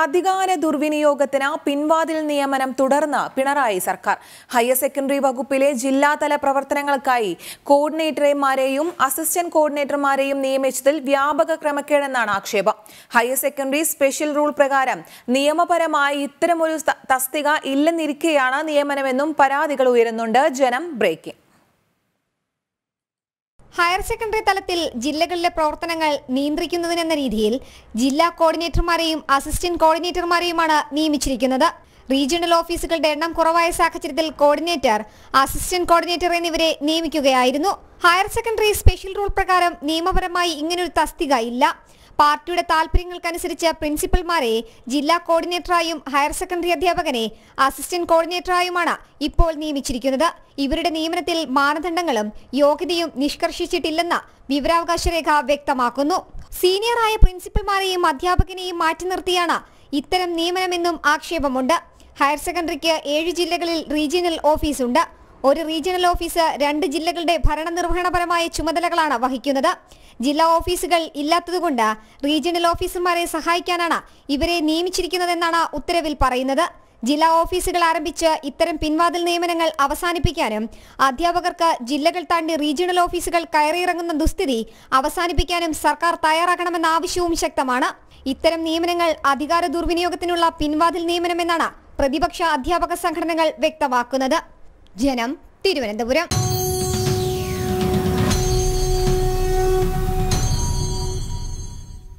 അധികാര ദുർവിനിയോഗത്തിന് പിൻവാതിൽ നിയമനം തുടർന്ന് പിണറായി സർക്കാർ ഹയർ സെക്കൻഡറി വകുപ്പിലെ ജില്ലാതല പ്രവർത്തനങ്ങൾക്കായി കോർഡിനേറ്റർമാരെയും അസിസ്റ്റന്റ് കോർഡിനേറ്റർമാരെയും നിയമിച്ചതിൽ വ്യാപക ക്രമക്കേടെന്നാണ് ആക്ഷേപം ഹയർ സെക്കൻഡറി സ്പെഷ്യൽ റൂൾ പ്രകാരം നിയമപരമായി ഇത്തരമൊരു തസ്തിക ഇല്ലെന്നിരിക്കെയാണ് നിയമനമെന്നും പരാതികൾ ഉയരുന്നുണ്ട് ജനം ബ്രേക്കിംഗ് ഹയർ സെക്കൻഡറി തലത്തിൽ ജില്ലകളിലെ പ്രവർത്തനങ്ങൾ നിയന്ത്രിക്കുന്നതിനെന്ന രീതിയിൽ ജില്ലാ കോർഡിനേറ്റർമാരെയും അസിസ്റ്റന്റ് കോർഡിനേറ്റർമാരെയുമാണ് നിയമിച്ചിരിക്കുന്നത് റീജിയണൽ ഓഫീസുകളുടെ എണ്ണം കുറവായ സാഹചര്യത്തിൽ കോർഡിനേറ്റർ അസിസ്റ്റന്റ് കോർഡിനേറ്റർ എന്നിവരെ നിയമിക്കുകയായിരുന്നു ഹയർ സെക്കൻഡറി സ്പെഷ്യൽ റൂൾ പ്രകാരം നിയമപരമായി ഇങ്ങനൊരു തസ്തിക ഇല്ല പാർട്ടിയുടെ താൽപര്യങ്ങൾക്കനുസരിച്ച് പ്രിൻസിപ്പൽമാരെ ജില്ലാ കോർഡിനേറ്ററായും ഹയർ സെക്കൻഡറി അധ്യാപകനെ അസിസ്റ്റന്റ് കോർഡിനേറ്ററായുമാണ് ഇപ്പോൾ നിയമിച്ചിരിക്കുന്നത് ഇവരുടെ നിയമനത്തിൽ മാനദണ്ഡങ്ങളും യോഗ്യതയും നിഷ്കർഷിച്ചിട്ടില്ലെന്ന് വിവരാവകാശ രേഖ വ്യക്തമാക്കുന്നു സീനിയറായ പ്രിൻസിപ്പൽമാരെയും അധ്യാപകനെയും മാറ്റി നിർത്തിയാണ് ഇത്തരം നിയമനമെന്നും ആക്ഷേപമുണ്ട് ഹയർ സെക്കൻഡറിക്ക് ഏഴ് ജില്ലകളിൽ റീജിയണൽ ഓഫീസുണ്ട് ഒരു റീജിയണൽ ഓഫീസ് രണ്ട് ജില്ലകളുടെ ഭരണനിർവഹണപരമായ ചുമതലകളാണ് വഹിക്കുന്നത് ജില്ലാ ഓഫീസുകൾ ഇല്ലാത്തതുകൊണ്ട് റീജിയണൽ ഓഫീസർമാരെ സഹായിക്കാനാണ് ഇവരെ നിയമിച്ചിരിക്കുന്നതെന്നാണ് ഉത്തരവിൽ പറയുന്നത് ജില്ലാ ഓഫീസുകൾ ആരംഭിച്ച് ഇത്തരം പിൻവാതിൽ നിയമനങ്ങൾ അവസാനിപ്പിക്കാനും അധ്യാപകർക്ക് ജില്ലകൾ താണ്ടി റീജിയണൽ ഓഫീസുകൾ കയറിയിറങ്ങുന്ന ദുസ്ഥിതി അവസാനിപ്പിക്കാനും സർക്കാർ തയ്യാറാക്കണമെന്ന ആവശ്യവും ശക്തമാണ് ഇത്തരം നിയമനങ്ങൾ അധികാര ദുർവിനിയോഗത്തിനുള്ള പിൻവാതിൽ നിയമനമെന്നാണ് പ്രതിപക്ഷ അധ്യാപക സംഘടനകൾ വ്യക്തമാക്കുന്നത് ജനം തിരുവനന്തപുരം